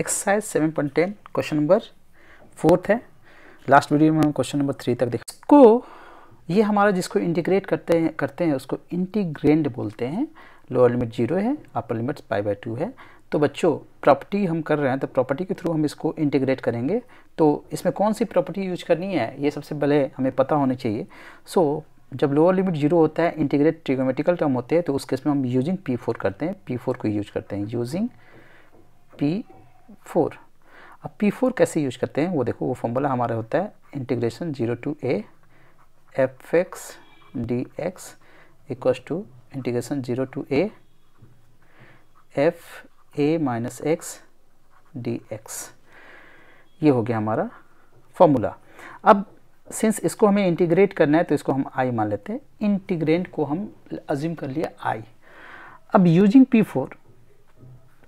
exercise seven point ten question number fourth है last video में हम क्वेश्चन नंबर थ्री तक देखें इसको ये हमारा जिसको इंटीग्रेट करते हैं करते हैं उसको इंटीग्रेंड बोलते हैं लोअर लिमिट जीरो है upper limit five by two है तो बच्चों प्रॉपर्टी हम कर रहे हैं तो प्रॉपर्टी के थ्रू हम इसको इंटीग्रेट करेंगे तो इसमें कौन सी प्रॉपर्टी यूज करनी है ये सबसे पहले हमें पता होना चाहिए सो so, जब लोअर लिमिट जीरो होता है इंटीग्रेट ट्रिगोमेटिकल टर्म होते हैं तो उस केस में हम यूजिंग पी फोर करते हैं पी फोर को यूज करते हैं यूजिंग पी फोर अब पी फोर कैसे यूज करते हैं वो देखो वो फॉर्मूला हमारा होता है integration zero to A F X D X equals to integration zero to A F A minus X D X ये हो गया हमारा फॉर्मूला अब सिंस इसको हमें इंटीग्रेट करना है तो इसको हम आई मान लेते हैं इंटीग्रेंट को हम अज्यूम कर लिया आई अब यूजिंग पी फोर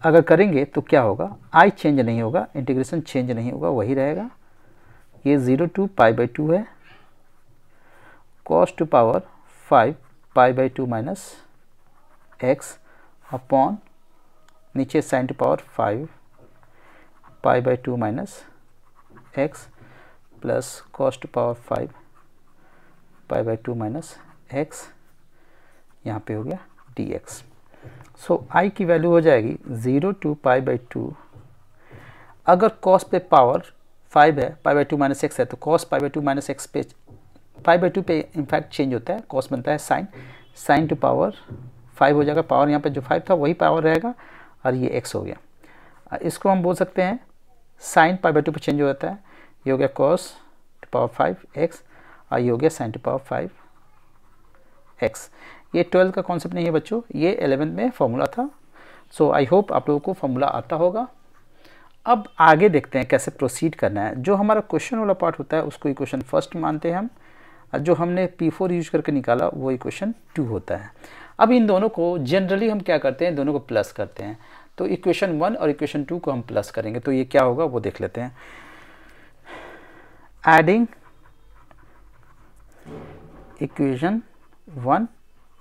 अगर करेंगे तो क्या होगा आई चेंज नहीं होगा इंटीग्रेशन चेंज नहीं होगा वही रहेगा ये zero to pi by two है cos to power five pi by two minus X upon नीचे sine to power five pi by two minus X plus cos to power five pi by two minus X यहाँ पे हो गया D X so so, I की value हो जाएगी zero to pi by two अगर cos पे power five है pi by two minus X है तो cos pi by two minus X पे फाइव बाई टू पे इनफैक्ट चेंज होता है कॉस बनता है sine sine to power five हो जाएगा पावर यहाँ पे जो फाइव था वही पावर रहेगा और ये एक्स हो गया इसको हम बोल सकते हैं साइन पाई बाई टू पर चेंज हो जाता है ये हो गया cos to power five X और ये हो गया sine to power five X ये ट्वेल्थ का कॉन्सेप्ट नहीं है बच्चों ये एलेवेंथ में फॉर्मूला था सो आई होप आप लोगों को फॉर्मूला आता होगा अब आगे देखते हैं कैसे प्रोसीड करना है जो हमारा क्वेश्चन वाला पार्ट होता है उसको इक्वेशन फर्स्ट मानते हैं हम जो हमने पी फोर यूज करके निकाला वो इक्वेशन टू होता है अब इन दोनों को जनरली हम क्या करते हैं दोनों को प्लस करते हैं तो इक्वेशन वन और इक्वेशन टू को हम प्लस करेंगे तो ये क्या होगा वो देख लेते हैं adding equation one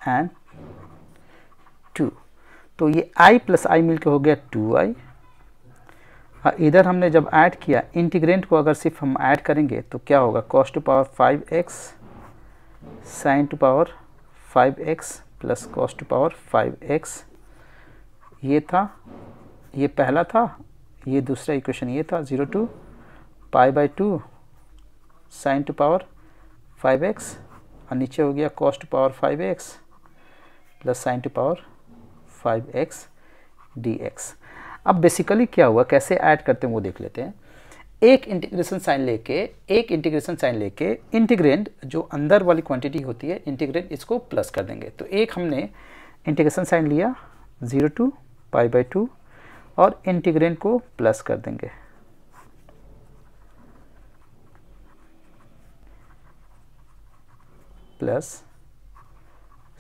and two तो ये आई प्लस आई मिलकर हो गया टू आई और इधर हमने जब ऐड किया इंटीग्रेंट को अगर सिर्फ हम ऐड करेंगे तो क्या होगा cos to power five X sine to power five X plus cos to power five X ये था ये पहला था ये दूसरा इक्वेशन ये था zero to pi by two sine to power five X और नीचे हो गया cos power five X plus sine to power five X D X अब बेसिकली क्या हुआ कैसे ऐड करते हैं वो देख लेते हैं एक इंटीग्रेशन साइन लेके एक इंटीग्रेशन साइन लेके इंटीग्रेंड जो अंदर वाली क्वांटिटी होती है इंटीग्रेंड इसको प्लस कर देंगे तो एक हमने इंटीग्रेशन साइन लिया zero to pi by two और इंटीग्रेंड को प्लस कर देंगे plus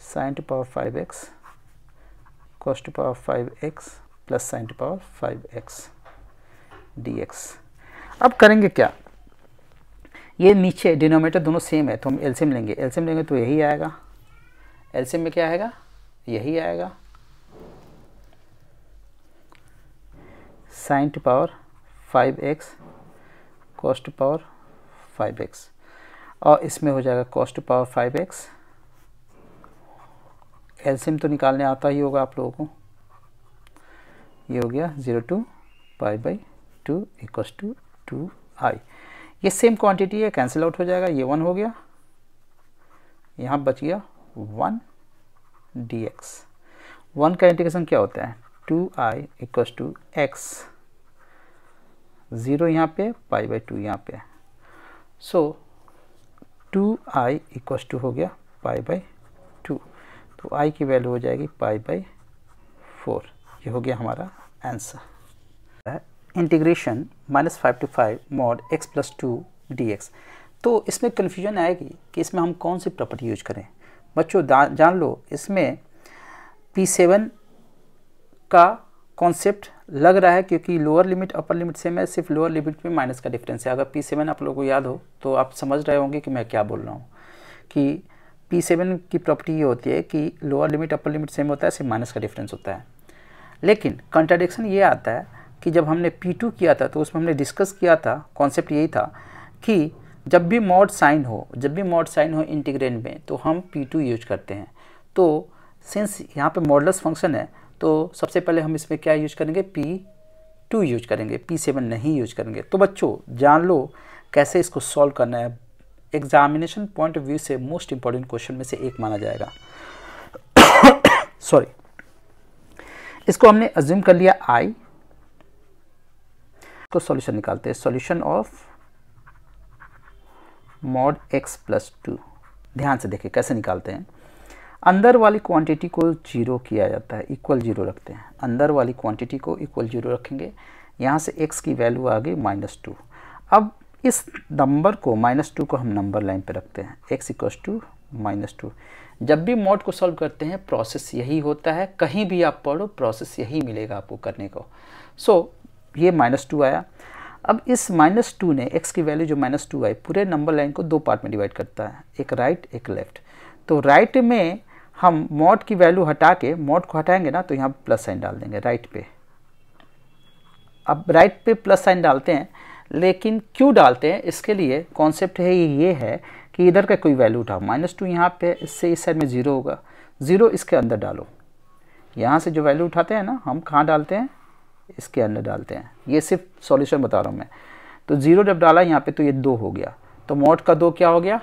sine to power five X cos to power 5x plus sine to power 5x dx अब करेंगे क्या ये नीचे डिनोमेटर दोनों सेम है तो हम एलसीएम लेंगे एलसीएम लेंगे तो यही आएगा एलसीएम में क्या आएगा यही आएगा sine to power 5x cos to power 5x और इसमें हो जाएगा cost to power 5x LCM तो निकालने आता ही होगा आप लोगों को ये हो गया zero to pi by two equals to two I ये सेम क्वांटिटी है कैंसिल आउट हो जाएगा ये वन हो गया यहाँ बच गया वन डी एक्स वन का इंटीग्रेशन क्या होता है two I equals to X zero यहाँ पे पाई बाई टू यहाँ पे so two I equals to हो गया पाई बाई टू तो आई की वैल्यू हो जाएगी पाई बाई फोर ये हो गया हमारा answer integration minus five to five mod X plus two D X तो इसमें कन्फ्यूजन आएगी कि इसमें हम कौन सी प्रॉपर्टी यूज करें बच्चों जान लो इसमें पी सेवन का कॉन्सेप्ट लग रहा है क्योंकि lower limit upper limit same है सिर्फ लोअर लिमिट में माइनस का डिफरेंस है अगर पी सेवन आप लोगों को याद हो तो आप समझ रहे होंगे कि मैं क्या बोल रहा हूँ कि पी सेवन की प्रॉपर्टी ये होती है कि lower limit upper limit same होता है सिर्फ माइनस का डिफरेंस होता है लेकिन कंट्राडिक्शन ये आता है कि जब हमने पी टू किया था तो उसमें हमने डिस्कस किया था कॉन्सेप्ट यही था कि जब भी मॉड साइन हो जब भी मॉड साइन हो इंटीग्रेंड में तो हम पी टू यूज करते हैं तो सिंस यहाँ पे मॉडलस फंक्शन है तो सबसे पहले हम इसमें क्या यूज करेंगे पी टू यूज करेंगे पी सेवन नहीं यूज करेंगे तो बच्चों जान लो कैसे इसको सॉल्व करना है एग्जामिनेशन पॉइंट ऑफ व्यू से मोस्ट इंपॉर्टेंट क्वेश्चन में से एक माना जाएगा सॉरी इसको हमने अज्यूम कर लिया आई को सॉल्यूशन निकालते हैं solution of mod X plus two ध्यान से देखें कैसे निकालते हैं अंदर वाली क्वांटिटी को जीरो किया जाता है इक्वल जीरो रखते हैं अंदर वाली क्वांटिटी को इक्वल जीरो रखेंगे यहाँ से एक्स की वैल्यू आ गई माइनस टू अब इस नंबर को माइनस टू को हम नंबर लाइन पे रखते हैं X equals to minus two जब भी मोड को सॉल्व करते हैं प्रोसेस यही होता है कहीं भी आप पढ़ो प्रोसेस यही मिलेगा आपको करने को सो so, ये माइनस टू आया अब इस माइनस टू ने एक्स की वैल्यू जो माइनस टू आई पूरे नंबर लाइन को दो पार्ट में डिवाइड करता है एक राइट एक लेफ्ट तो राइट में हम मॉड की वैल्यू हटा के मॉड को हटाएंगे ना तो यहाँ प्लस साइन डाल देंगे राइट पे अब राइट पे प्लस साइन डालते हैं लेकिन क्यों डालते हैं इसके लिए कॉन्सेप्ट है ये है कि इधर का कोई वैल्यू उठाओ माइनस टू यहाँ पे इससे इस साइड में ज़ीरो होगा ज़ीरो इसके अंदर डालो यहाँ से जो वैल्यू उठाते हैं ना हम कहाँ डालते हैं इसके अंदर डालते हैं ये सिर्फ सॉल्यूशन बता रहा हूँ मैं तो ज़ीरो जब डाला यहाँ पे तो ये दो हो गया तो मोट का दो क्या हो गया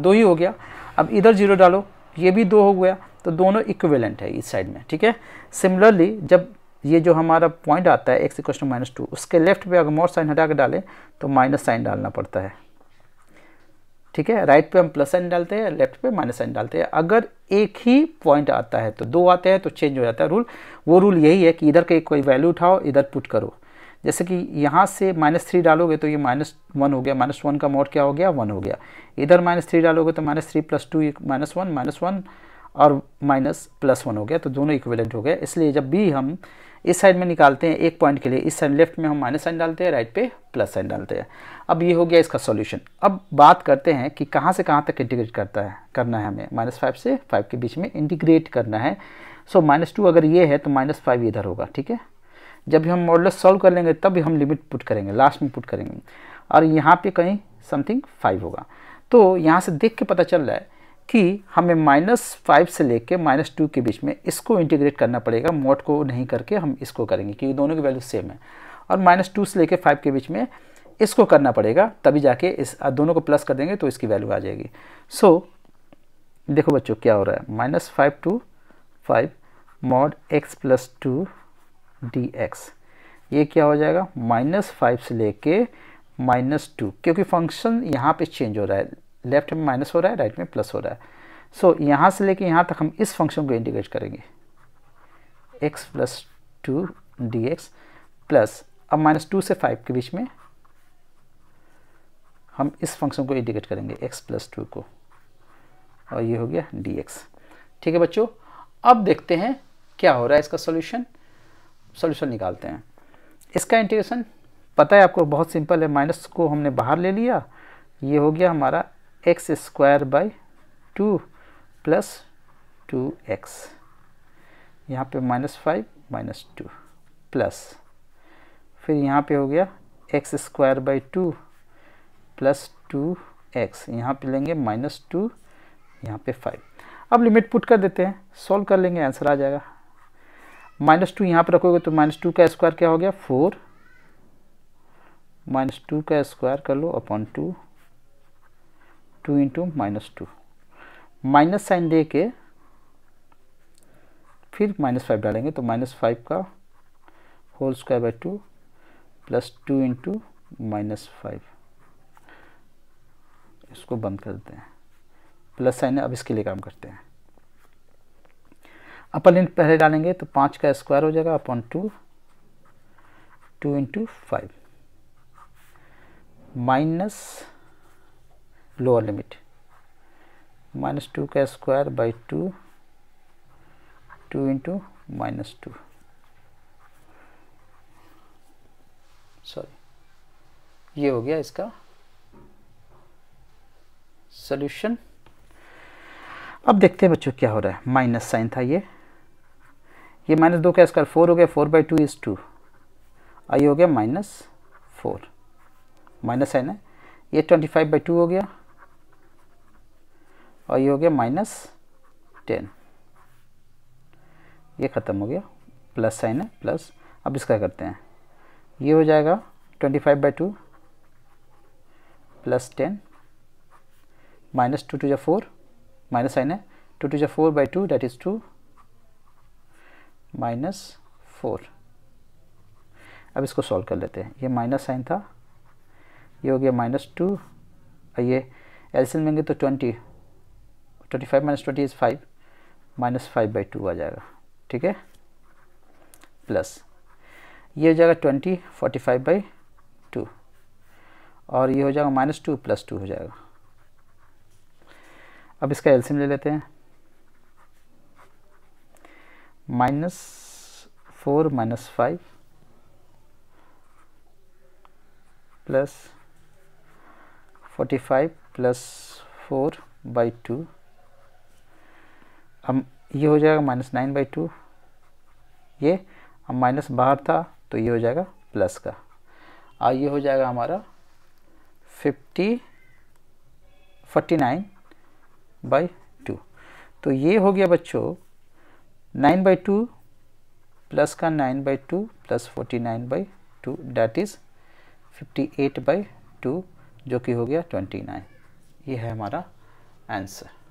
दो ही हो गया अब इधर ज़ीरो डालो ये भी दो हो गया तो दोनों इक्विवेलेंट है इस साइड में ठीक है सिमिलरली जब ये जो हमारा पॉइंट आता है X equal to minus two उसके लेफ्ट पे अगर मोर साइन हटा के डालें तो माइनस साइन डालना पड़ता है ठीक है राइट पे हम प्लस साइन डालते हैं लेफ्ट पे माइनस साइन डालते हैं अगर एक ही पॉइंट आता है तो दो आते हैं तो चेंज हो जाता है रूल वो रूल यही है कि इधर के कोई वैल्यू उठाओ इधर पुट करो जैसे कि यहाँ से माइनस थ्री डालोगे तो ये माइनस वन हो गया माइनस वन का मोड क्या हो गया वन हो गया इधर माइनस थ्री डालोगे तो minus three plus two minus one minus one और माइनस प्लस वन हो गया तो दोनों इक्विवेलेंट हो गया इसलिए जब भी हम इस साइड में निकालते हैं एक पॉइंट के लिए इस साइड लेफ्ट में हम माइनस साइन डालते हैं राइट पे प्लस साइन डालते हैं अब ये हो गया इसका सॉल्यूशन अब बात करते हैं कि कहाँ से कहाँ तक इंटीग्रेट करता है करना है हमें माइनस फाइव से फाइव के बीच में इंटीग्रेट करना है सो माइनस टू अगर ये है तो माइनस फाइव इधर होगा ठीक है जब भी हम मॉडलस सॉल्व कर लेंगे तब हम लिमिट पुट करेंगे लास्ट में पुट करेंगे और यहाँ पर कहीं समथिंग फाइव होगा तो यहाँ से देख के पता चल रहा है कि हमें माइनस फाइव से लेके माइनस टू के बीच में इसको इंटीग्रेट करना पड़ेगा मोट को नहीं करके हम इसको करेंगे क्योंकि दोनों की वैल्यू सेम है और माइनस टू से लेके फाइव के बीच में इसको करना पड़ेगा तभी जाके इस दोनों को प्लस कर देंगे तो इसकी वैल्यू आ जाएगी सो so, देखो बच्चों क्या हो रहा है minus five to five mod X plus two D X ये क्या हो जाएगा माइनस फाइव से लेके माइनस टू क्योंकि फंक्शन यहाँ पे चेंज हो रहा है लेफ्ट में माइनस हो रहा है राइट में प्लस हो रहा है सो so, यहाँ से लेके यहाँ तक हम इस फंक्शन को इंटीग्रेट करेंगे X plus two D X plus अब माइनस टू से फाइव के बीच में हम इस फंक्शन को इंटीग्रेट करेंगे एक्स प्लस टू को और ये हो गया डी एक्स ठीक है बच्चों अब देखते हैं क्या हो रहा है इसका सॉल्यूशन सॉल्यूशन निकालते हैं इसका इंटीग्रेशन पता है आपको बहुत सिंपल है माइनस को हमने बाहर ले लिया ये हो गया हमारा X square by two plus two X यहाँ पे minus five minus two plus फिर यहाँ पे हो गया X square by two plus two X यहाँ पे लेंगे माइनस टू यहाँ पे फाइव अब लिमिट पुट कर देते हैं सॉल्व कर लेंगे आंसर आ जाएगा माइनस टू यहाँ पर रखोगे तो माइनस टू का स्क्वायर क्या हो गया फोर माइनस टू का स्क्वायर कर लो upon two two into minus two minus sign दे के फिर माइनस फाइव डालेंगे तो माइनस फाइव का whole square by two plus two into minus five इसको बंद कर देते हैं प्लस साइन है अब इसके लिए काम करते हैं अपर लिमिट पहले डालेंगे तो पाँच का स्क्वायर हो जाएगा upon two two into five minus lower limit minus two का square by two two into minus two sorry ये हो गया इसका सोल्यूशन अब देखते हैं बच्चों क्या हो रहा है माइनस साइन था ये ये माइनस दो का स्क्वायर फोर हो गया four by two is two I हो गया माइनस फोर माइनस साइन है ये ट्वेंटी फाइव बाई टू हो गया और ये हो गया माइनस टेन ये ख़त्म हो गया प्लस साइन है प्लस अब इसका करते हैं ये हो जाएगा twenty five by two plus ten minus two two या फोर माइनस साइन है टू टू या four by two that is two minus four अब इसको सॉल्व कर लेते हैं ये माइनस साइन था ये हो गया माइनस टू ये एल्सियम लेंगे तो twenty twenty five minus twenty is five minus five by two आ जाएगा ठीक है प्लस ये हो जाएगा twenty forty five by two और ये हो जाएगा माइनस टू प्लस टू हो जाएगा अब इसका एलसीएम ले लेते हैं minus four minus five plus forty five plus four by two हम ये हो जाएगा माइनस नाइन बाई टू ये अब माइनस बाहर था तो ये हो जाएगा प्लस का और ये हो जाएगा हमारा fifty forty nine by two तो ये हो गया बच्चों नाइन बाई टू प्लस का nine by two plus forty nine by two that is fifty eight by two जो कि हो गया ट्वेंटी नाइन ये है हमारा आंसर